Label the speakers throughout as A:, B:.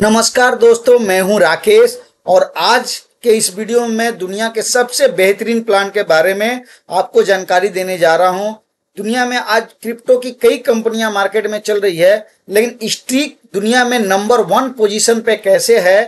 A: नमस्कार दोस्तों मैं हूं राकेश और आज के इस वीडियो में दुनिया के सबसे बेहतरीन प्लान के बारे में आपको जानकारी देने जा रहा हूं दुनिया में आज क्रिप्टो की कई कंपनियां मार्केट में चल रही है लेकिन स्ट्रीक दुनिया में नंबर वन पोजीशन पे कैसे है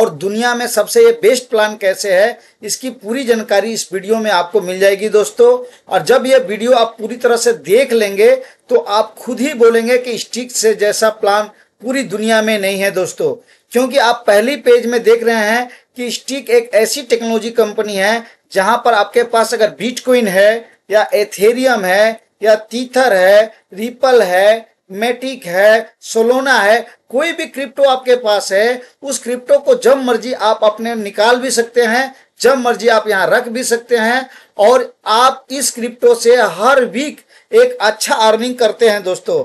A: और दुनिया में सबसे ये बेस्ट प्लान कैसे है इसकी पूरी जानकारी इस वीडियो में आपको मिल जाएगी दोस्तों और जब ये वीडियो आप पूरी तरह से देख लेंगे तो आप खुद ही बोलेंगे कि स्ट्रीक से जैसा प्लान पूरी दुनिया में नहीं है दोस्तों क्योंकि आप पहली पेज में देख रहे हैं कि स्टिक एक ऐसी टेक्नोलॉजी कंपनी है जहां पर आपके पास अगर बिटकॉइन है या एथेरियम है या तीथर है रिपल है मेटिक है सोलोना है कोई भी क्रिप्टो आपके पास है उस क्रिप्टो को जब मर्जी आप अपने निकाल भी सकते हैं जब मर्जी आप यहाँ रख भी सकते हैं और आप इस क्रिप्टो से हर वीक एक अच्छा अर्निंग करते हैं दोस्तों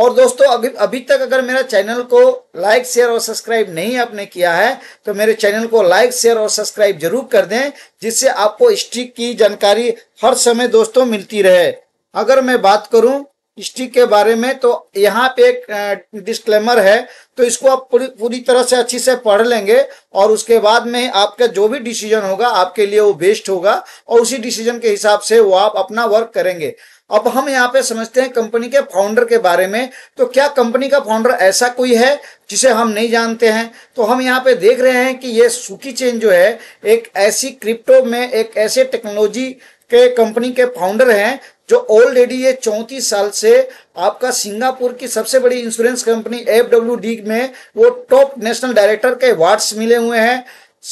A: और दोस्तों अभी अभी तक अगर मेरा चैनल को लाइक शेयर और सब्सक्राइब नहीं आपने किया है तो मेरे चैनल को लाइक शेयर और सब्सक्राइब जरूर कर दें जिससे आपको स्टिक की जानकारी हर समय दोस्तों मिलती रहे अगर मैं बात करूं स्टिक के बारे में तो यहाँ पे एक डिस्क्लेमर है तो इसको आप पूरी पूरी तरह से अच्छी से पढ़ लेंगे और उसके बाद में आपका जो भी डिसीजन होगा आपके लिए वो बेस्ट होगा और उसी डिसीजन के हिसाब से वो आप अपना वर्क करेंगे अब हम यहाँ पे समझते हैं कंपनी के फाउंडर के बारे में तो क्या कंपनी का फाउंडर ऐसा कोई है जिसे हम नहीं जानते हैं तो हम यहाँ पे देख रहे हैं कि ये सुखी चेन जो है एक ऐसी क्रिप्टो में एक ऐसे टेक्नोलॉजी के कंपनी के फाउंडर हैं जो ऑलरेडी ये चौंतीस साल से आपका सिंगापुर की सबसे बड़ी इंश्योरेंस कंपनी एफ में वो टॉप नेशनल डायरेक्टर के अवार्ड्स मिले हुए हैं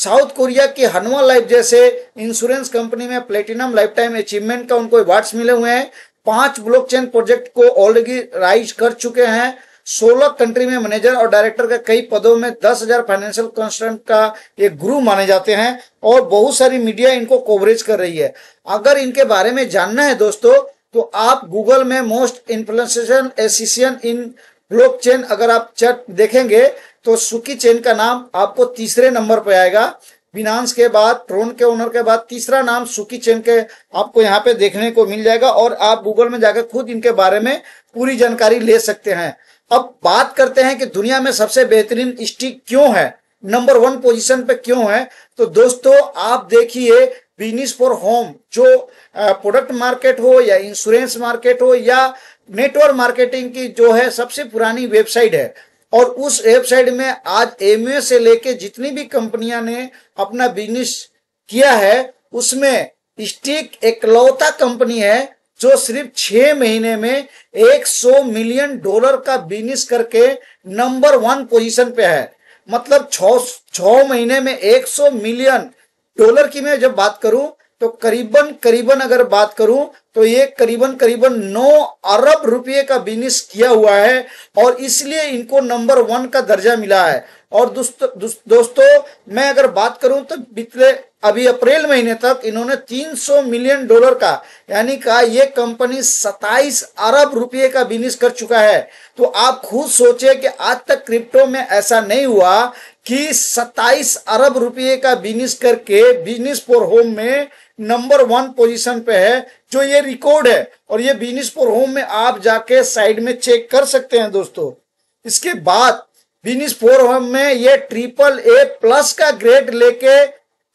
A: साउथ कोरिया की हनुमा लाइफ जैसे इंश्योरेंस कंपनी में प्लेटिनम लाइफ टाइम अचीवमेंट का उनको अवार्ड्स मिले हुए हैं पांच ब्लॉकचेन प्रोजेक्ट को ऑलरेडी राइज कर चुके हैं सोलह कंट्री में मैनेजर और डायरेक्टर के कई पदों में दस हजार फाइनेंशियल कंसल्टेंट का एक गुरु माने जाते हैं और बहुत सारी मीडिया इनको कवरेज कर रही है अगर इनके बारे में जानना है दोस्तों तो आप गूगल में most influential association in blockchain अगर आप चैट देखेंगे तो सुकी चेन का नाम आपको तीसरे नंबर पर आएगा फिनांस के बाद ट्रोन के ओनर के बाद तीसरा नाम सुकी चेन के आपको यहाँ पे देखने को मिल जाएगा और आप गूगल में जाकर खुद इनके बारे में पूरी जानकारी ले सकते हैं अब बात करते हैं कि दुनिया में सबसे बेहतरीन स्टिक क्यों है नंबर वन पोजीशन पे क्यों है तो दोस्तों आप देखिए बिजनेस फॉर होम जो प्रोडक्ट मार्केट हो या इंश्योरेंस मार्केट हो या नेटवर्क मार्केटिंग की जो है सबसे पुरानी वेबसाइट है और उस वेबसाइट में आज एम से लेके जितनी भी कंपनियां ने अपना बिजनेस किया है उसमें स्टिक एकलौता कंपनी है जो सिर्फ छह महीने में 100 मिलियन डॉलर का बिजनेस करके नंबर वन पोजीशन पे है मतलब छ महीने में 100 मिलियन डॉलर की मैं जब बात करूं तो करीबन करीबन अगर बात करूं तो ये करीबन करीबन 9 अरब रुपए का बिजनेस किया हुआ है और इसलिए इनको नंबर वन का दर्जा मिला है और दोस्त, दोस्तों मैं अगर बात करूं तो पिछले अभी अप्रैल महीने तक इन्होंने 300 मिलियन डॉलर का यानी का ये कंपनी 27 अरब रुपए का बिजनेस कर चुका है तो आप खुद सोचे कि आज तक क्रिप्टो में ऐसा नहीं हुआ कि 27 अरब रुपए का बिजनेस करके बिजनेस फॉर होम में नंबर वन पोजीशन पे है जो ये रिकॉर्ड है और ये बिजनेस फॉर होम में आप जाके साइड में चेक कर सकते हैं दोस्तों इसके बाद बिजनेस फॉर होम में ये ट्रिपल ए प्लस का ग्रेड लेके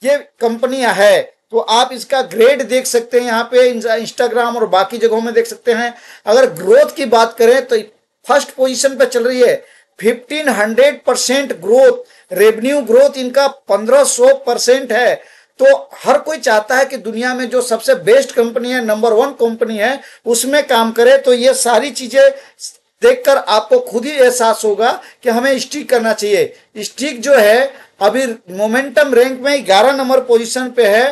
A: ये कंपनियां है तो आप इसका ग्रेड देख सकते हैं यहाँ पे इंस्टाग्राम और बाकी जगहों में देख सकते हैं अगर ग्रोथ की बात करें तो फर्स्ट पोजिशन पे चल रही है फिफ्टीन ग्रोथ रेवेन्यू ग्रोथ इनका पंद्रह है तो हर कोई चाहता है कि दुनिया में जो सबसे बेस्ट कंपनी है नंबर वन कंपनी है उसमें काम करे तो ये सारी चीजें देखकर आपको खुद ही एहसास होगा कि हमें स्टिक करना चाहिए स्टिक जो है अभी मोमेंटम रैंक में ग्यारह नंबर पोजीशन पे है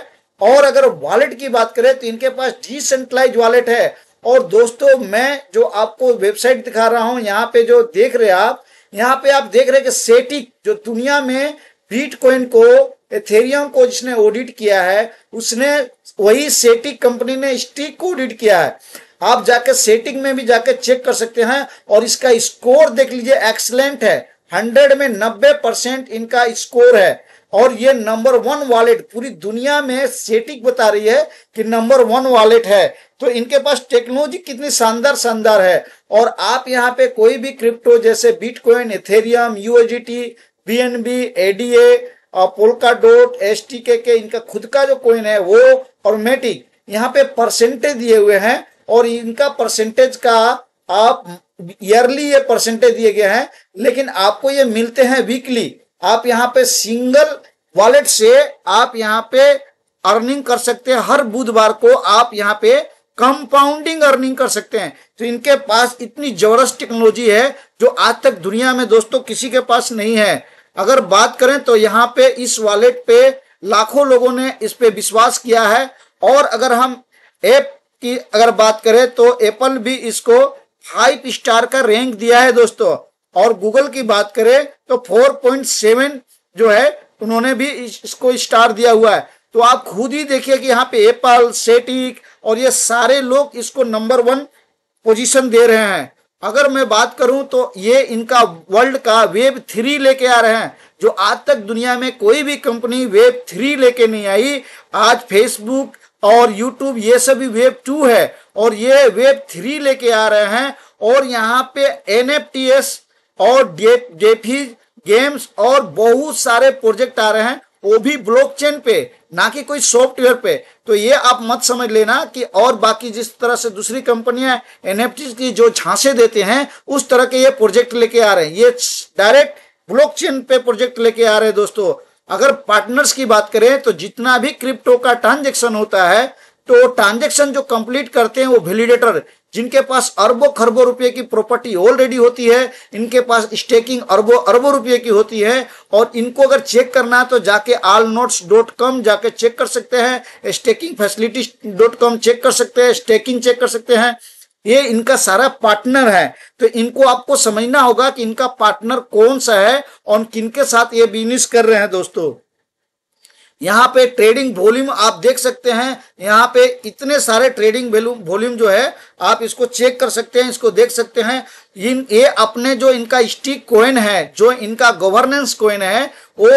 A: और अगर वॉलेट की बात करें तो इनके पास डिसेंट्रलाइज वॉलेट है और दोस्तों मैं जो आपको वेबसाइट दिखा रहा हूं यहाँ पे जो देख रहे आप यहाँ पे आप देख रहे हैं कि सेटिक जो दुनिया में बीटकॉइन को एथेरियम को जिसने ऑडिट किया है उसने वही सेटिक कंपनी ने स्टिक को ऑडिट किया है आप जाके सेटिंग में भी जाके चेक कर सकते हैं और इसका स्कोर देख लीजिए एक्सलेंट है हंड्रेड में नब्बे परसेंट इनका स्कोर है और ये नंबर वन वॉलेट पूरी दुनिया में सेटिक बता रही है कि नंबर वन वॉलेट है तो इनके पास टेक्नोलॉजी कितनी शानदार शानदार है और आप यहाँ पे कोई भी क्रिप्टो जैसे बिटकॉइन एथेरियम यूएजीटी BNB ADA Polkadot S T K, के इनका खुद का जो कोइन है वो और मेटिक यहाँ पे परसेंटेज दिए हुए हैं और इनका परसेंटेज का आप ईयरली ये परसेंटेज दिए गए हैं लेकिन आपको ये मिलते हैं वीकली आप यहाँ पे सिंगल वॉलेट से आप यहाँ पे अर्निंग कर सकते हैं हर बुधवार को आप यहाँ पे कंपाउंडिंग अर्निंग कर सकते हैं तो इनके पास इतनी जबरदस्त टेक्नोलॉजी है जो आज तक दुनिया में दोस्तों किसी के पास नहीं है अगर बात करें तो यहाँ पे इस वॉलेट पे लाखों लोगों ने इस पे विश्वास किया है और अगर हम ऐप की अगर बात करें तो एप्पल भी इसको फाइव स्टार का रैंक दिया है दोस्तों और गूगल की बात करें तो फोर पॉइंट सेवन जो है उन्होंने भी इसको स्टार दिया हुआ है तो आप खुद ही देखिए कि यहाँ पे एप्पल सेटिक और ये सारे लोग इसको नंबर वन पोजिशन दे रहे हैं अगर मैं बात करूं तो ये इनका वर्ल्ड का वेब थ्री लेके आ रहे हैं जो आज तक दुनिया में कोई भी कंपनी वेब थ्री लेके नहीं आई आज फेसबुक और यूट्यूब ये सभी वेब टू है और ये वेब थ्री लेके आ रहे हैं और यहाँ पे एन और डेफी गेम्स और बहुत सारे प्रोजेक्ट आ रहे हैं वो भी ब्लॉकचेन पे ना कि कोई सॉफ्टवेयर पे तो ये आप मत समझ लेना कि और बाकी जिस तरह से दूसरी कंपनियां एनएफटी की जो झांसे देते हैं उस तरह के ये प्रोजेक्ट लेके आ रहे हैं ये डायरेक्ट ब्लॉकचेन पे प्रोजेक्ट लेके आ रहे हैं दोस्तों अगर पार्टनर्स की बात करें तो जितना भी क्रिप्टो का ट्रांजेक्शन होता है तो ट्रांजेक्शन जो कंप्लीट करते हैं वो वेलिडेटर जिनके पास अरबों खरबों रुपए की प्रॉपर्टी ऑलरेडी होती है इनके पास स्टेकिंग अरबों अरबों रुपए की होती है और इनको अगर चेक करना है तो जाके आल नोट्स डॉट कॉम जाके चेक कर सकते हैं staking facility dot com check कर सकते हैं स्टेकिंग चेक कर सकते हैं ये इनका सारा पार्टनर है तो इनको आपको समझना होगा कि इनका पार्टनर कौन सा है और किनके साथ ये बिजनेस कर रहे हैं दोस्तों यहाँ पे ट्रेडिंग वॉल्यूम आप देख सकते हैं यहाँ पे इतने सारे ट्रेडिंग वॉल्यूम जो है आप इसको चेक कर सकते हैं इसको देख सकते हैं इन ये अपने जो इनका स्टिक कोइन है जो इनका गवर्नेंस कोइन है वो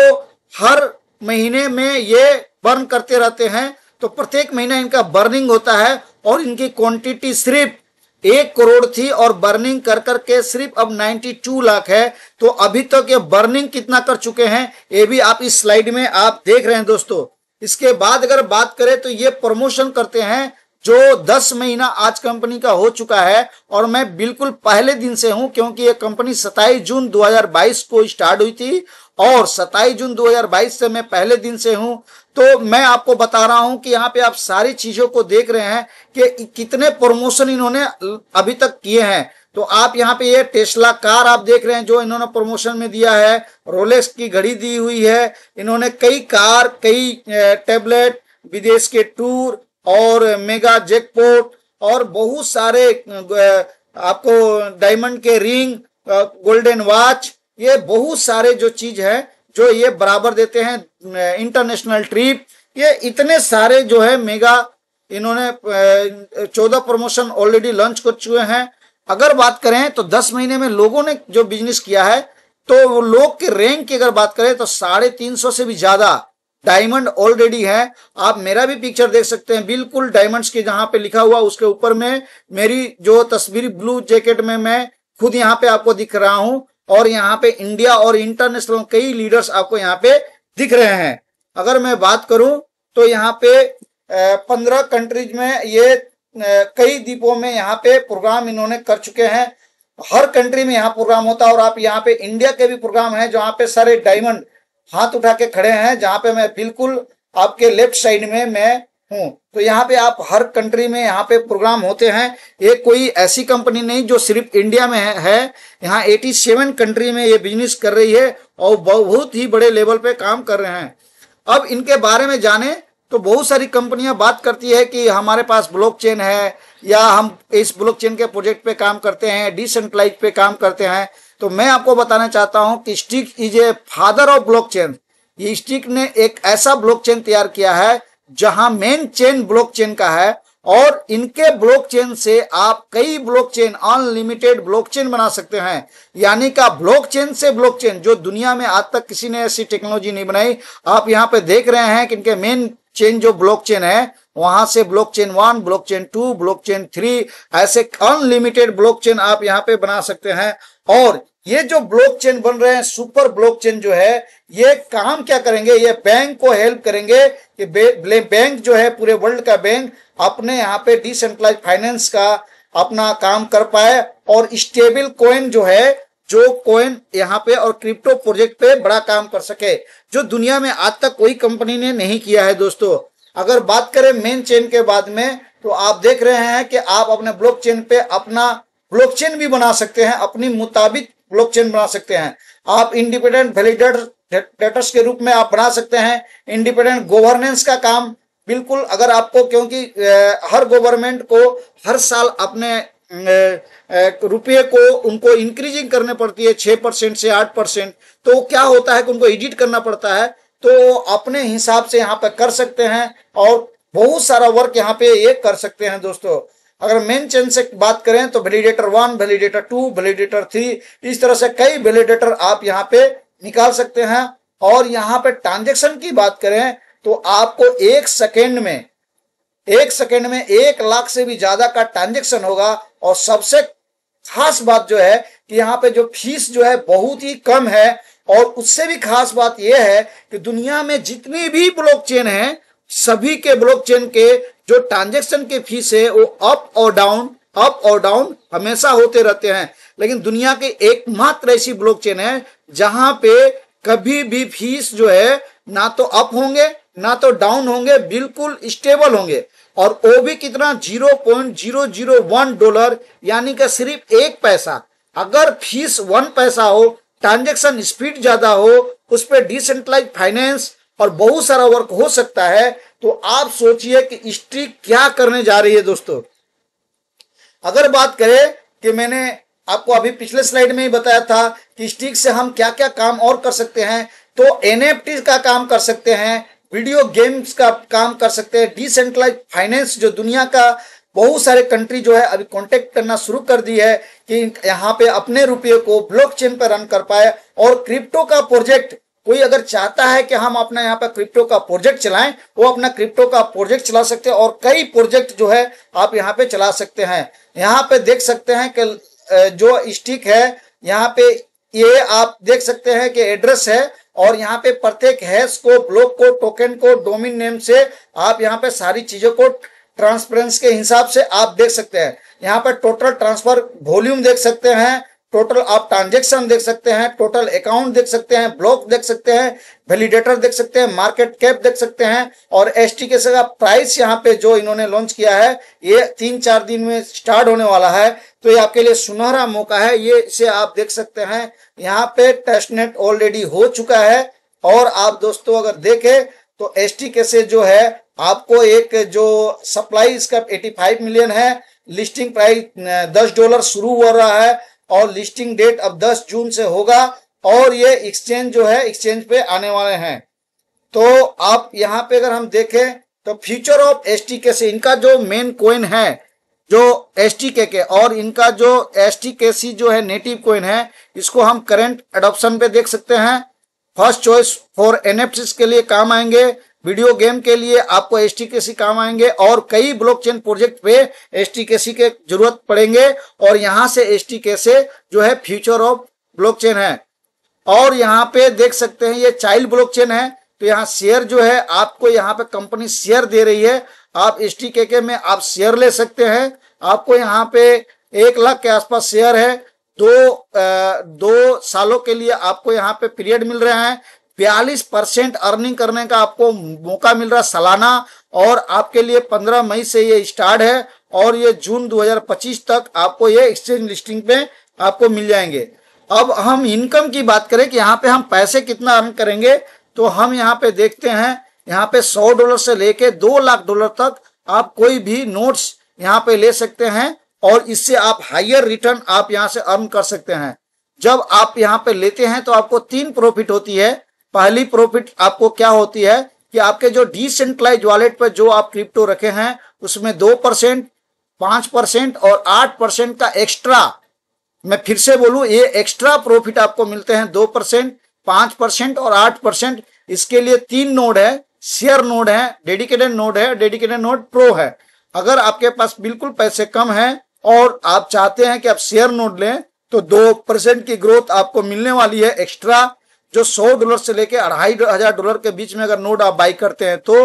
A: हर महीने में ये बर्न करते रहते हैं तो प्रत्येक महीना इनका बर्निंग होता है और इनकी क्वांटिटी सिर्फ एक करोड़ थी और बर्निंग कर कर के सिर्फ अब 92 लाख है तो अभी तक ये बर्निंग कितना कर चुके हैं ये भी आप इस स्लाइड में आप देख रहे हैं दोस्तों इसके बाद अगर बात करें तो ये प्रमोशन करते हैं जो 10 महीना आज कंपनी का हो चुका है और मैं बिल्कुल पहले दिन से हूं क्योंकि ये कंपनी 27 जून 2022 को स्टार्ट हुई थी और 27 जून 2022 से मैं पहले दिन से हूं तो मैं आपको बता रहा हूं कि यहाँ पे आप सारी चीजों को देख रहे हैं कि कितने प्रमोशन इन्होंने अभी तक किए हैं तो आप यहाँ पे ये टेस्ला कार आप देख रहे हैं जो इन्होंने प्रमोशन में दिया है रोलेक्स की घड़ी दी हुई है इन्होंने कई कार कई टेबलेट विदेश के टूर और मेगा जैकपोट और बहुत सारे आपको डायमंड के रिंग गोल्डन वॉच ये बहुत सारे जो चीज है जो ये बराबर देते हैं इंटरनेशनल ट्रिप ये इतने सारे जो है मेगा इन्होंने चौदह प्रमोशन ऑलरेडी लॉन्च कर चुके हैं अगर बात करें तो दस महीने में लोगों ने जो बिजनेस किया है तो वो लोग के रैंक की अगर बात करें तो साढ़े तीन सौ से भी ज्यादा डायमंड ऑलरेडी है आप मेरा भी पिक्चर देख सकते हैं बिल्कुल डायमंड्स के जहां पे लिखा हुआ उसके ऊपर में मेरी जो तस्वीर ब्लू जैकेट में मैं खुद यहाँ पे आपको दिख रहा हूं और यहाँ पे इंडिया और इंटरनेशनल कई लीडर्स आपको यहाँ पे दिख रहे हैं अगर मैं बात करूं तो यहाँ पे पंद्रह कंट्रीज में ये कई द्वीपों में यहाँ पे प्रोग्राम इन्होंने कर चुके हैं हर कंट्री में यहाँ प्रोग्राम होता है और आप यहाँ पे इंडिया के भी प्रोग्राम है जहाँ पे सारे डायमंड हाथ उठा के खड़े हैं जहाँ पे मैं बिल्कुल आपके लेफ्ट साइड में मैं तो यहाँ पे आप हर कंट्री में यहाँ पे प्रोग्राम होते हैं ये कोई ऐसी कंपनी नहीं जो सिर्फ इंडिया में है, यहाँ एटी सेवन कंट्री में ये बिजनेस कर रही है और बहुत ही बड़े लेवल पे काम कर रहे हैं अब इनके बारे में जाने तो बहुत सारी कंपनियां बात करती है कि हमारे पास ब्लॉकचेन है या हम इस ब्लॉकचेन के प्रोजेक्ट पे काम करते हैं डिसेंट्रलाइज पे काम करते हैं तो मैं आपको बताना चाहता हूं कि Stick is a father of blockchain ये स्टिक ने एक ऐसा ब्लॉकचेन तैयार किया है जहां मेन चेन ब्लॉकचेन का है और इनके ब्लॉकचेन से आप कई ब्लॉकचेन अनलिमिटेड ब्लॉकचेन बना सकते हैं यानी का ब्लॉकचेन से ब्लॉकचेन जो दुनिया में आज तक किसी ने ऐसी टेक्नोलॉजी नहीं बनाई आप यहां पे देख रहे हैं कि इनके मेन चेन जो ब्लॉकचेन है वहां से blockchain one blockchain two blockchain three ऐसे अनलिमिटेड ब्लॉकचेन आप यहाँ पे बना सकते हैं और ये जो ब्लॉकचेन बन रहे हैं सुपर ब्लॉकचेन जो है ये काम क्या करेंगे ये बैंक को हेल्प करेंगे कि बैंक जो है पूरे वर्ल्ड का बैंक अपने यहाँ पे डिसेंट्रलाइज फाइनेंस का अपना काम कर पाए और स्टेबल कोइन जो है जो कॉइन यहाँ पे और क्रिप्टो प्रोजेक्ट पे बड़ा काम कर सके जो दुनिया में आज तक कोई कंपनी ने नहीं किया है दोस्तों अगर बात करें मेन चेन के बाद में तो आप देख रहे हैं कि आप अपने ब्लॉक पे अपना ब्लॉकचेन भी बना सकते हैं अपनी मुताबिक ब्लॉकचेन बना सकते हैं आप इंडिपेंडेंट वैलिडेटर डेटर्स के रूप में आप बना सकते हैं इंडिपेंडेंट गवर्नेंस का काम बिल्कुल अगर आपको क्योंकि हर गवर्नमेंट को हर साल अपने रुपये को उनको इंक्रीजिंग करने पड़ती है छः परसेंट से आठ परसेंट तो क्या होता है कि उनको एडिट करना पड़ता है तो अपने हिसाब से यहाँ पर कर सकते हैं और बहुत सारा वर्क यहाँ पे ये कर सकते हैं दोस्तों अगर मेन चेन से बात करें तो validator one validator two validator three इस तरह से कई वेलीडेटर आप यहाँ पे निकाल सकते हैं और यहाँ पे ट्रांजेक्शन की बात करें तो आपको एक सेकेंड में एक सेकेंड में एक लाख से भी ज्यादा का ट्रांजेक्शन होगा और सबसे खास बात जो है कि यहाँ पे जो फीस जो है बहुत ही कम है और उससे भी खास बात यह है कि दुनिया में जितनी भी ब्लॉकचेन है सभी के ब्लॉकचेन के जो ट्रांजेक्शन के फीस है वो अप और डाउन अप और डाउन हमेशा होते रहते हैं लेकिन दुनिया के एकमात्र ऐसी ब्लॉकचेन है जहां पे कभी भी फीस जो है ना तो अप होंगे ना तो डाउन होंगे बिल्कुल स्टेबल होंगे और वो भी कितना zero point zero zero one dollar यानी कि सिर्फ एक पैसा अगर फीस वन पैसा हो ट्रांजेक्शन स्पीड ज्यादा हो उस पर डिसेंट्रलाइज फाइनेंस और बहुत सारा वर्क हो सकता है तो आप सोचिए कि हिस्ट्री क्या करने जा रही है दोस्तों अगर बात करें कि मैंने आपको अभी पिछले स्लाइड में ही बताया था कि स्टिक से हम क्या क्या काम और कर सकते हैं तो एन का काम कर सकते हैं वीडियो गेम्स का काम कर सकते हैं डिसेंट्रलाइज फाइनेंस जो दुनिया का बहुत सारे कंट्री जो है अभी कांटेक्ट करना शुरू कर दी है कि यहाँ पे अपने रुपये को ब्लॉकचेन पर रन कर पाए और क्रिप्टो का प्रोजेक्ट कोई अगर चाहता है कि हम अपना यहाँ पर क्रिप्टो का प्रोजेक्ट चलाएं वो अपना क्रिप्टो का प्रोजेक्ट चला सकते हैं और कई प्रोजेक्ट जो है आप यहाँ पे चला सकते हैं यहाँ पे देख सकते हैं कि जो स्टिक है यहाँ पे ये आप देख सकते हैं कि एड्रेस है और यहाँ पे प्रत्येक हैश को ब्लॉक को टोकन को डोमिन नेम से आप यहाँ पे सारी चीजों को ट्रांसपेरेंस के हिसाब से आप देख सकते हैं यहाँ पर टोटल ट्रांसफर वॉल्यूम देख सकते हैं टोटल आप ट्रांजेक्शन देख सकते हैं टोटल अकाउंट देख सकते हैं ब्लॉक देख सकते हैं वैलिडेटर देख सकते हैं मार्केट कैप देख सकते हैं और एस टी के साथ प्राइस यहाँ पे जो इन्होंने लॉन्च किया है ये तीन चार दिन में स्टार्ट होने वाला है तो ये आपके लिए सुनहरा मौका है ये इसे आप देख सकते हैं यहाँ पे टेस्टनेट ऑलरेडी हो चुका है और आप दोस्तों अगर देखे तो एस टी के से जो है आपको एक जो सप्लाई इसका फाइव मिलियन है लिस्टिंग प्राइस दस डॉलर शुरू हो रहा है और लिस्टिंग डेट अब 10 जून से होगा और ये एक्सचेंज जो है एक्सचेंज पे आने वाले हैं तो आप यहाँ पे अगर हम देखें तो फ्यूचर ऑफ एस टी के सी इनका जो मेन कोइन है जो एस टी के के और इनका जो एस टी के सी जो है नेटिव कोइन है इसको हम करंट एडोप्शन पे देख सकते हैं फर्स्ट चॉइस फॉर एनएफसीस के लिए काम आएंगे वीडियो गेम के लिए आपको एस टी के सी काम आएंगे और कई ब्लॉकचेन प्रोजेक्ट पे एस टी के जरूरत पड़ेंगे और यहाँ से एस टी के जो है फ्यूचर ऑफ ब्लॉकचेन है और यहाँ पे देख सकते हैं ये चाइल्ड ब्लॉकचेन है तो यहाँ शेयर जो है आपको यहाँ पे कंपनी शेयर दे रही है आप एस टी के में आप शेयर ले सकते हैं आपको यहाँ पे एक लाख के आसपास शेयर है दो आ, दो सालों के लिए आपको यहाँ पे पीरियड मिल रहा है बयालीस परसेंट अर्निंग करने का आपको मौका मिल रहा सालाना और आपके लिए 15 मई से ये स्टार्ट है और ये जून 2025 तक आपको ये एक्सचेंज लिस्टिंग पे आपको मिल जाएंगे अब हम इनकम की बात करें कि यहाँ पे हम पैसे कितना अर्न करेंगे तो हम यहाँ पे देखते हैं यहाँ पे 100 डॉलर से लेके 2 लाख डॉलर तक आप कोई भी नोट्स यहाँ पे ले सकते हैं और इससे आप हायर रिटर्न आप यहाँ से अर्न कर सकते हैं जब आप यहाँ पे लेते हैं तो आपको तीन प्रॉफिट होती है पहली प्रॉफिट आपको क्या होती है कि आपके जो डिसेंट्रलाइज वॉलेट पर जो आप क्रिप्टो रखे हैं उसमें दो परसेंट पांच परसेंट और आठ परसेंट का एक्स्ट्रा मैं फिर से बोलू ये एक्स्ट्रा प्रॉफिट आपको मिलते हैं दो परसेंट पांच परसेंट और आठ परसेंट इसके लिए तीन नोड है शेयर नोड है डेडिकेटेड नोड है डेडिकेटेड नोड प्रो है अगर आपके पास बिल्कुल पैसे कम है और आप चाहते हैं कि आप शेयर नोड लें तो दो परसेंट की ग्रोथ आपको मिलने वाली है एक्स्ट्रा जो सौ डॉलर से लेके अढ़ाई हजार डॉलर के बीच में अगर नोट आप बाई करते हैं तो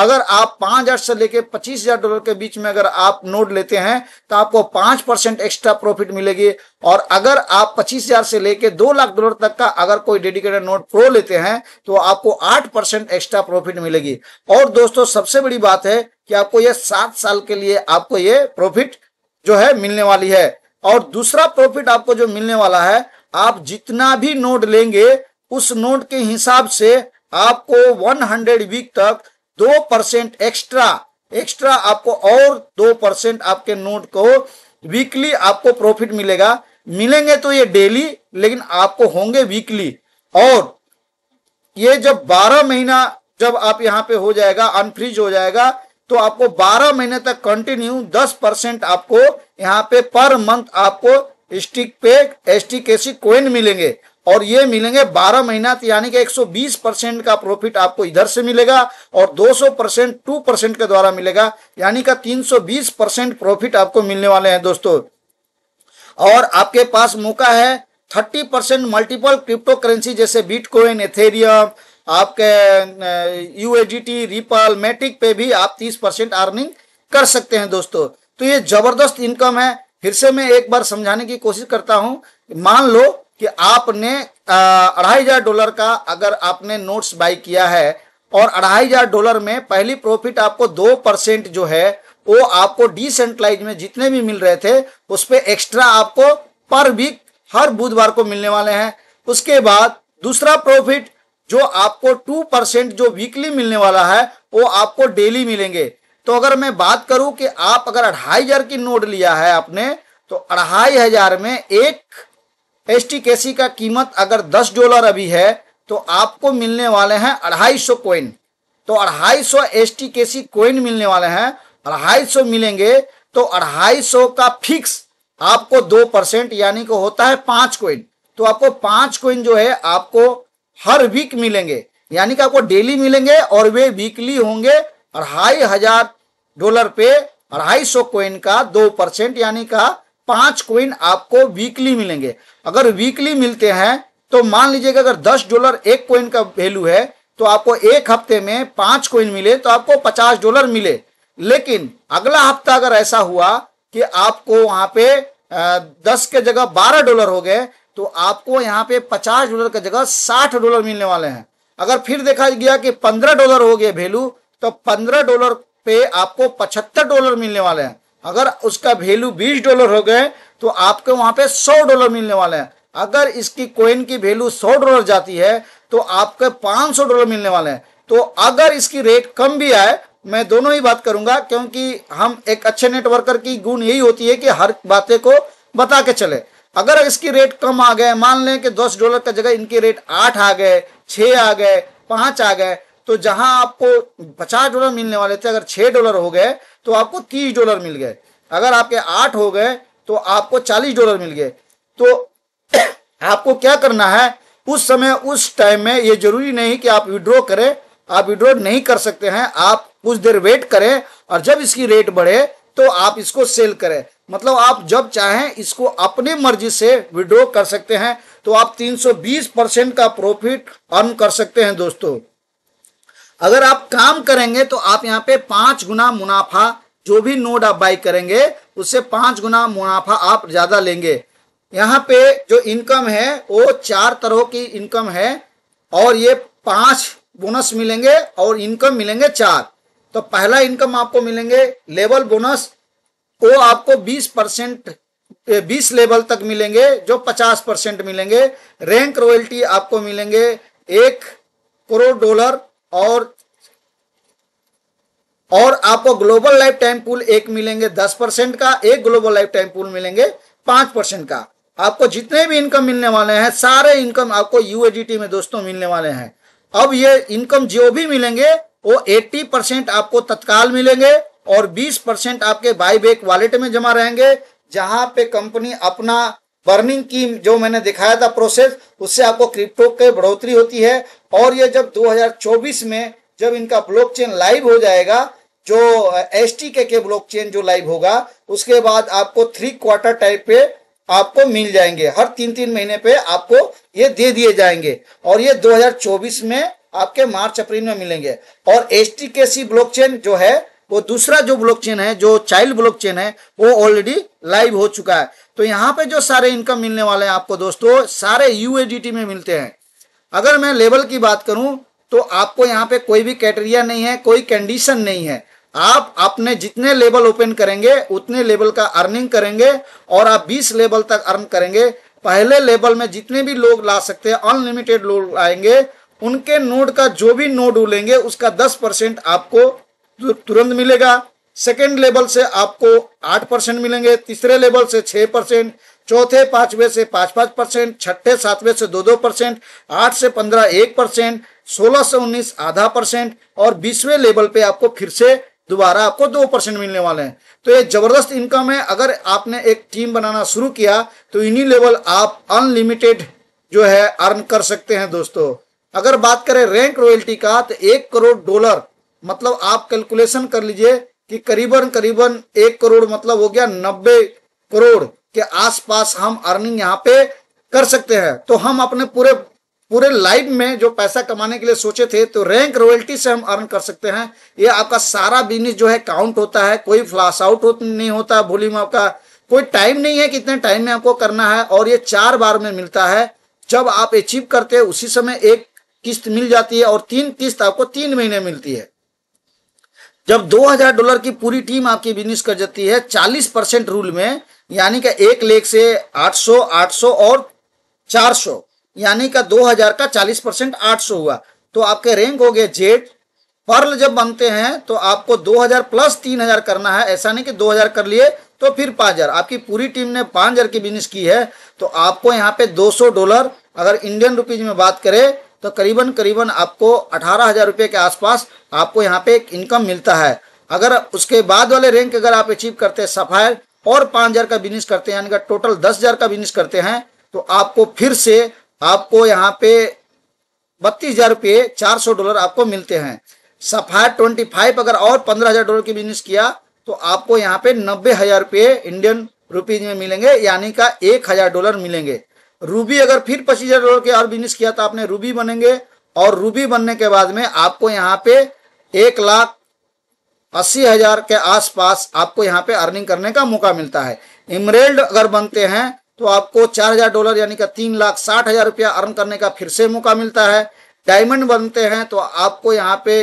A: अगर आप पांच हजार से लेके पच्चीस हजार डॉलर के बीच में अगर आप नोट लेते हैं तो आपको पांच परसेंट एक्स्ट्रा प्रॉफिट मिलेगी और अगर आप पच्चीस हजार से लेके दो लाख डॉलर तक का अगर कोई डेडिकेटेड नोट प्रो लेते हैं तो आपको आठ परसेंट एक्स्ट्रा प्रॉफिट मिलेगी और दोस्तों सबसे बड़ी बात है कि आपको ये सात साल के लिए आपको ये प्रॉफिट जो है मिलने वाली है और दूसरा प्रॉफिट आपको जो मिलने वाला है आप जितना भी नोट लेंगे उस नोट के हिसाब से आपको 100 वीक तक दो परसेंट एक्स्ट्रा एक्स्ट्रा आपको और दो परसेंट आपके नोट को वीकली आपको प्रॉफिट मिलेगा मिलेंगे तो ये डेली लेकिन आपको होंगे वीकली और ये जब बारह महीना जब आप यहाँ पे हो जाएगा अनफ्रीज हो जाएगा तो आपको 12 महीने तक कंटिन्यू 10 परसेंट आपको यहाँ पे पर मंथ आपको स्टिक पे एस टी कोइन मिलेंगे और ये मिलेंगे 12 महीना तो यानी कि 120 परसेंट का प्रॉफिट आपको इधर से मिलेगा और 200 परसेंट टू परसेंट के द्वारा मिलेगा यानी का 320 परसेंट प्रॉफिट आपको मिलने वाले हैं दोस्तों और आपके पास मौका है 30 परसेंट मल्टीपल क्रिप्टो करेंसी जैसे बिटकॉइन एथेरियम आपके यू रिपल मेट्रिक पे भी आप तीस परसेंट अर्निंग कर सकते हैं दोस्तों तो ये जबरदस्त इनकम है फिर से मैं एक बार समझाने की कोशिश करता हूं मान लो कि आपने अढ़ाई हजार डॉलर का अगर आपने नोट्स बाई किया है और अढ़ाई हजार डॉलर में पहली प्रॉफिट आपको दो परसेंट जो है वो आपको डिसेंट्रलाइज में जितने भी मिल रहे थे उस पर एक्स्ट्रा आपको पर वीक हर बुधवार को मिलने वाले हैं उसके बाद दूसरा प्रॉफिट जो आपको टू परसेंट जो वीकली मिलने वाला है वो आपको डेली मिलेंगे तो अगर मैं बात करूं कि आप अगर अढ़ाई हजार की नोट लिया है आपने तो अढ़ाई हजार में एक एस टी का कीमत अगर दस डॉलर अभी है तो आपको मिलने वाले हैं अढ़ाई सौ कोइन तो अढ़ाई सौ एस टी कोइन मिलने वाले हैं अढ़ाई सौ मिलेंगे तो अढ़ाई सौ का फिक्स आपको दो परसेंट यानी को होता है पांच कोइन तो आपको पांच कोइन जो है आपको हर वीक मिलेंगे यानी कि आपको डेली मिलेंगे और वे वीकली होंगे अढ़ाई हजार डॉलर पे अढ़ाई सौ कोइन का दो परसेंट यानी का पांच क्वीन आपको वीकली मिलेंगे अगर वीकली मिलते हैं तो मान लीजिएगा अगर दस डॉलर एक क्वीन का वैल्यू है तो आपको एक हफ्ते में पांच क्वीन मिले तो आपको पचास डॉलर मिले लेकिन अगला हफ्ता अगर ऐसा हुआ कि आपको वहां पे दस के जगह बारह डॉलर हो गए तो आपको यहाँ पे पचास डॉलर की जगह साठ डॉलर मिलने वाले हैं अगर फिर देखा गया कि पंद्रह डॉलर हो गए वैल्यू तो पंद्रह डॉलर पे आपको पचहत्तर डॉलर मिलने वाले हैं अगर उसका वैल्यू बीस डॉलर हो गए तो आपके वहां पे सौ डॉलर मिलने वाले हैं अगर इसकी कोइन की वैल्यू सौ डॉलर जाती है तो आपके पाँच सौ डॉलर मिलने वाले हैं तो अगर इसकी रेट कम भी आए मैं दोनों ही बात करूंगा क्योंकि हम एक अच्छे नेटवर्कर की गुण यही होती है कि हर बातें को बता के चले अगर इसकी रेट कम आ गए मान लें कि दस डॉलर का जगह इनकी रेट आठ आ गए छः आ गए पाँच आ गए तो जहां आपको पचास डॉलर मिलने वाले थे अगर छह डॉलर हो गए तो आपको तीस डॉलर मिल गए अगर आपके आठ हो गए तो आपको चालीस डॉलर मिल गए तो आपको क्या करना है उस समय उस टाइम में ये जरूरी नहीं कि आप विड्रॉ करें आप विड्रॉ नहीं कर सकते हैं आप कुछ देर वेट करें और जब इसकी रेट बढ़े तो आप इसको सेल करें मतलब आप जब चाहें इसको अपने मर्जी से विड्रॉ कर सकते हैं तो आप 320 परसेंट का प्रॉफिट अर्न कर सकते हैं दोस्तों अगर आप काम करेंगे तो आप यहाँ पे पांच गुना मुनाफा जो भी नोड आप बाई करेंगे उससे पांच गुना मुनाफा आप ज्यादा लेंगे यहाँ पे जो इनकम है वो चार तरह की इनकम है और ये पांच बोनस मिलेंगे और इनकम मिलेंगे चार तो पहला इनकम आपको मिलेंगे लेवल बोनस वो आपको बीस परसेंट बीस लेवल तक मिलेंगे जो पचास परसेंट मिलेंगे रैंक रॉयल्टी आपको मिलेंगे एक करोड़ डॉलर और और आपको ग्लोबल लाइफ टाइम पूल एक मिलेंगे दस परसेंट का एक ग्लोबल लाइफ टाइम पूल मिलेंगे पांच परसेंट का आपको जितने भी इनकम मिलने वाले हैं सारे इनकम आपको यूएडीटी में दोस्तों मिलने वाले हैं अब ये इनकम जो भी मिलेंगे वो 80 परसेंट आपको तत्काल मिलेंगे और 20 परसेंट आपके बाईबेक वॉलेट में जमा रहेंगे जहां पे कंपनी अपना बर्निंग की जो मैंने दिखाया था प्रोसेस उससे आपको क्रिप्टो के बढ़ोतरी होती है और ये जब 2024 में जब इनका ब्लॉकचेन लाइव हो जाएगा जो एस टी के, के ब्लॉकचेन जो लाइव होगा उसके बाद आपको थ्री क्वार्टर टाइप पे आपको मिल जाएंगे हर तीन तीन महीने पे आपको ये दे दिए जाएंगे और ये 2024 में आपके मार्च अप्रैल में मिलेंगे और एस टी के सी ब्लॉक जो है वो दूसरा जो ब्लॉकचेन है जो चाइल्ड ब्लॉकचेन है वो ऑलरेडी लाइव हो चुका है तो यहाँ पे जो सारे इनकम मिलने वाले हैं आपको दोस्तों सारे यूएडीटी में मिलते हैं अगर मैं लेवल की बात करूं तो आपको यहाँ पे कोई भी क्राइटेरिया नहीं है कोई कंडीशन नहीं है आप अपने जितने लेवल ओपन करेंगे उतने लेवल का अर्निंग करेंगे और आप 20 लेवल तक अर्न करेंगे पहले लेवल में जितने भी लोग ला सकते हैं अनलिमिटेड लोग लाएंगे उनके नोड का जो भी नोड उलेंगे उसका दस परसेंट आपको तुरंत मिलेगा सेकेंड लेवल से आपको आठ परसेंट मिलेंगे तीसरे लेवल से छः परसेंट चौथे पांचवे से पाँच पाँच परसेंट छठे सातवें से दो दो परसेंट आठ से पंद्रह एक परसेंट सोलह से उन्नीस आधा परसेंट और बीसवें लेवल पे आपको फिर से दोबारा आपको दो परसेंट मिलने वाले हैं तो ये जबरदस्त इनकम है अगर आपने एक टीम बनाना शुरू किया तो इन्हीं लेवल आप अनलिमिटेड जो है अर्न कर सकते हैं दोस्तों अगर बात करें रैंक रॉयल्टी का तो एक करोड़ डॉलर मतलब आप कैलकुलेशन कर लीजिए कि करीबन करीबन एक करोड़ मतलब हो गया नब्बे करोड़ के आसपास हम अर्निंग यहाँ पे कर सकते हैं तो हम अपने पूरे पूरे लाइफ में जो पैसा कमाने के लिए सोचे थे तो रैंक रॉयल्टी से हम अर्न कर सकते हैं ये आपका सारा बिजनेस जो है काउंट होता है कोई फ्लास आउट हो, नहीं होता भोली वॉल्यूम आपका कोई टाइम नहीं है कितने टाइम में आपको करना है और ये चार बार में मिलता है जब आप अचीव करते हैं उसी समय एक किस्त मिल जाती है और तीन किस्त आपको तीन महीने मिलती है जब 2000 डॉलर की पूरी टीम आपकी बिजनेस कर जाती है 40 परसेंट रूल में यानी कि एक लेख से 800 800 और 400 यानी का 2000 का 40 परसेंट आठ हुआ तो आपके रैंक हो गए जेड पर्ल जब बनते हैं तो आपको 2000 प्लस 3000 करना है ऐसा नहीं कि 2000 कर लिए तो फिर 5000 आपकी पूरी टीम ने 5000 की बिजनेस की है तो आपको यहाँ पे 200 डॉलर अगर इंडियन रुपीज में बात करें तो करीबन करीबन आपको अठारह हज़ार रुपये के आसपास आपको यहाँ पे एक इनकम मिलता है अगर उसके बाद वाले रैंक अगर आप अचीव करते हैं सफायर और पाँच हज़ार का बिजनेस करते हैं यानी कि टोटल दस हज़ार का बिजनेस करते हैं तो आपको फिर से आपको यहाँ पे बत्तीस हज़ार रुपये चार सौ डॉलर आपको मिलते हैं सफायर ट्वेंटी फाइव अगर और पंद्रह हज़ार डॉलर की बिजनेस किया तो आपको यहाँ पे नब्बे हज़ार रुपये इंडियन रुपीज में मिलेंगे यानी का एक हज़ार डॉलर मिलेंगे रूबी अगर फिर पच्चीस हजार डॉलर के और बिजनेस किया तो आपने रूबी बनेंगे और रूबी बनने के बाद में आपको यहाँ पे एक लाख अस्सी हजार के आसपास आपको यहाँ पे अर्निंग करने का मौका मिलता है इमरेल्ड अगर बनते हैं तो आपको चार हजार डॉलर यानी कि तीन लाख साठ हजार रुपया अर्न करने का फिर से मौका मिलता है डायमंड बनते हैं तो आपको यहाँ पे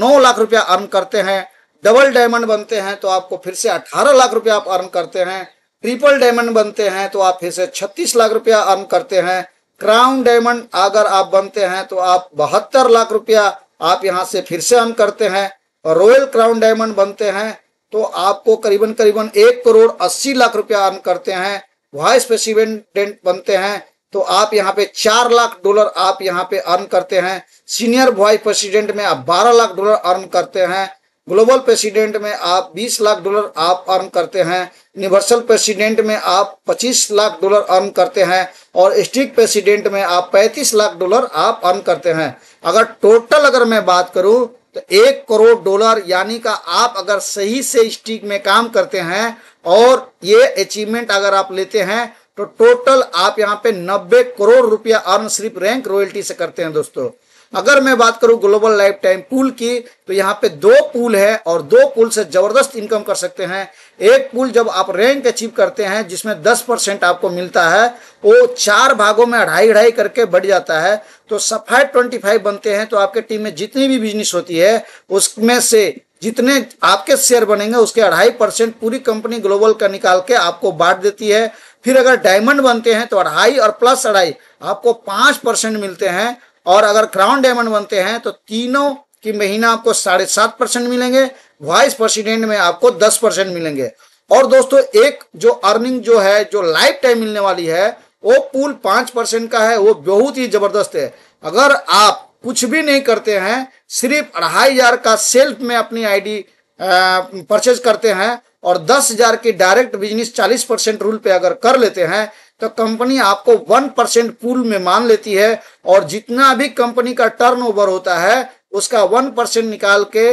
A: नौ लाख रुपया अर्न करते हैं डबल डायमंड बनते हैं तो आपको फिर से अठारह लाख रुपया आप अर्न करते हैं ट्रिपल डायमंड बनते हैं तो आप फिर से छत्तीस लाख रुपया अर्न करते हैं क्राउन डायमंड अगर आप बनते हैं तो आप बहत्तर लाख रुपया आप यहाँ से फिर से अर्न करते हैं और रॉयल क्राउन डायमंड बनते हैं तो आपको करीबन करीबन एक करोड़ अस्सी लाख रुपया अर्न करते हैं वाइस प्रेसिडेंट बनते हैं तो आप यहाँ पे चार लाख डॉलर आप यहाँ पे अर्न करते हैं सीनियर वाइस प्रेसिडेंट में आप बारह लाख डॉलर अर्न करते हैं ग्लोबल प्रेसिडेंट में आप 20 लाख डॉलर आप अर्न करते हैं यूनिवर्सल प्रेसिडेंट में आप 25 लाख डॉलर अर्न करते हैं और स्ट्रिक प्रेसिडेंट में आप 35 लाख डॉलर आप अर्न करते हैं अगर टोटल अगर मैं बात करूं तो एक करोड़ डॉलर यानी का आप अगर सही से स्टिक में काम करते हैं और ये अचीवमेंट अगर आप लेते हैं तो टोटल आप यहाँ पे नब्बे करोड़ रुपया अर्न सिर्फ रैंक रॉयल्टी से करते हैं दोस्तों अगर मैं बात करूं ग्लोबल लाइफ टाइम पूल की तो यहाँ पे दो पूल है और दो पूल से जबरदस्त इनकम कर सकते हैं एक पूल जब आप रैंक अचीव करते हैं जिसमें दस परसेंट आपको मिलता है वो चार भागों में अढ़ाई अढ़ाई करके बढ़ जाता है तो सफाई ट्वेंटी फाइव बनते हैं तो आपके टीम में जितनी भी बिजनेस होती है उसमें से जितने आपके शेयर बनेंगे उसके अढ़ाई परसेंट पूरी कंपनी ग्लोबल का निकाल के आपको बांट देती है फिर अगर डायमंड बनते हैं तो अढ़ाई और प्लस अढ़ाई आपको पांच परसेंट मिलते हैं और अगर क्राउन डायमंड बनते हैं तो तीनों की महीना आपको साढ़े सात परसेंट मिलेंगे वाइस प्रेसिडेंट में आपको दस परसेंट मिलेंगे और दोस्तों एक जो अर्निंग जो है जो लाइफ टाइम मिलने वाली है वो पुल पांच परसेंट का है वो बहुत ही जबरदस्त है अगर आप कुछ भी नहीं करते हैं सिर्फ अढ़ाई हजार का सेल्फ में अपनी आईडी परचेज करते हैं और दस हजार की डायरेक्ट बिजनेस चालीस परसेंट रूल पे अगर कर लेते हैं तो कंपनी आपको वन परसेंट पूल में मान लेती है और जितना भी कंपनी का टर्नओवर होता है उसका वन परसेंट निकाल के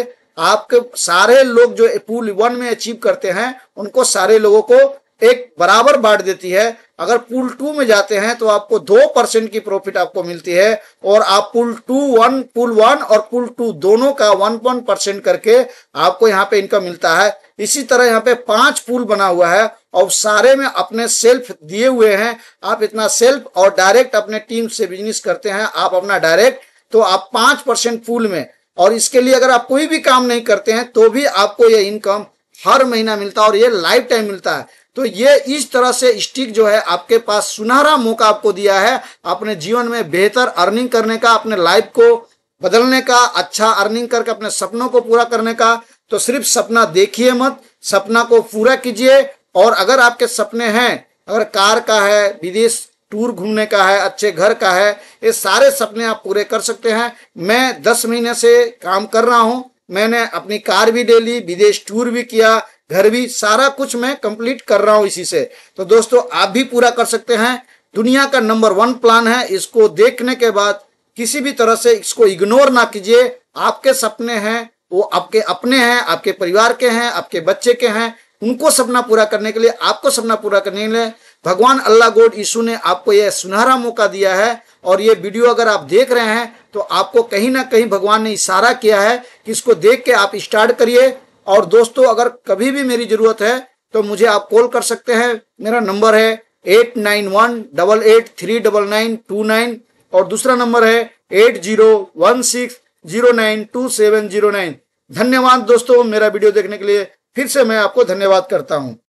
A: आपके सारे लोग जो पूल वन में अचीव करते हैं उनको सारे लोगों को एक बराबर बांट देती है अगर पूल टू में जाते हैं तो आपको दो परसेंट की प्रॉफिट आपको मिलती है और आप pool two one pool one और पूल टू दोनों का वन वन परसेंट करके आपको यहाँ पे इनकम मिलता है इसी तरह यहाँ पे पांच पुल बना हुआ है और सारे में अपने सेल्फ दिए हुए हैं आप इतना सेल्फ और डायरेक्ट अपने टीम से बिजनेस करते हैं आप अपना डायरेक्ट तो आप पांच परसेंट पुल में और इसके लिए अगर आप कोई भी काम नहीं करते हैं तो भी आपको ये इनकम हर महीना मिलता है और ये लाइफ टाइम मिलता है तो ये इस तरह से स्टिक जो है आपके पास सुनहरा मौका आपको दिया है अपने जीवन में बेहतर अर्निंग करने का अपने लाइफ को बदलने का अच्छा अर्निंग करके अपने सपनों को पूरा करने का तो सिर्फ सपना देखिए मत सपना को पूरा कीजिए और अगर आपके सपने हैं अगर कार का है विदेश टूर घूमने का है अच्छे घर का है ये सारे सपने आप पूरे कर सकते हैं मैं दस महीने से काम कर रहा हूँ मैंने अपनी कार भी ले ली विदेश टूर भी किया घर भी सारा कुछ मैं कंप्लीट कर रहा हूँ इसी से तो दोस्तों आप भी पूरा कर सकते हैं दुनिया का नंबर वन प्लान है इसको देखने के बाद किसी भी तरह से इसको इग्नोर ना कीजिए आपके सपने हैं वो आपके अपने हैं आपके परिवार के हैं आपके बच्चे के हैं उनको सपना पूरा करने के लिए आपको सपना पूरा करने के लिए भगवान अल्लाह गोड यीशु ने आपको यह सुनहरा मौका दिया है और ये वीडियो अगर आप देख रहे हैं तो आपको कहीं ना कहीं भगवान ने इशारा किया है कि इसको देख के आप स्टार्ट करिए और दोस्तों अगर कभी भी मेरी ज़रूरत है तो मुझे आप कॉल कर सकते हैं मेरा नंबर है eight nine one double eight three double nine two nine और दूसरा नंबर है eight zero one six zero nine two seven zero nine धन्यवाद दोस्तों मेरा वीडियो देखने के लिए फिर से मैं आपको धन्यवाद करता हूँ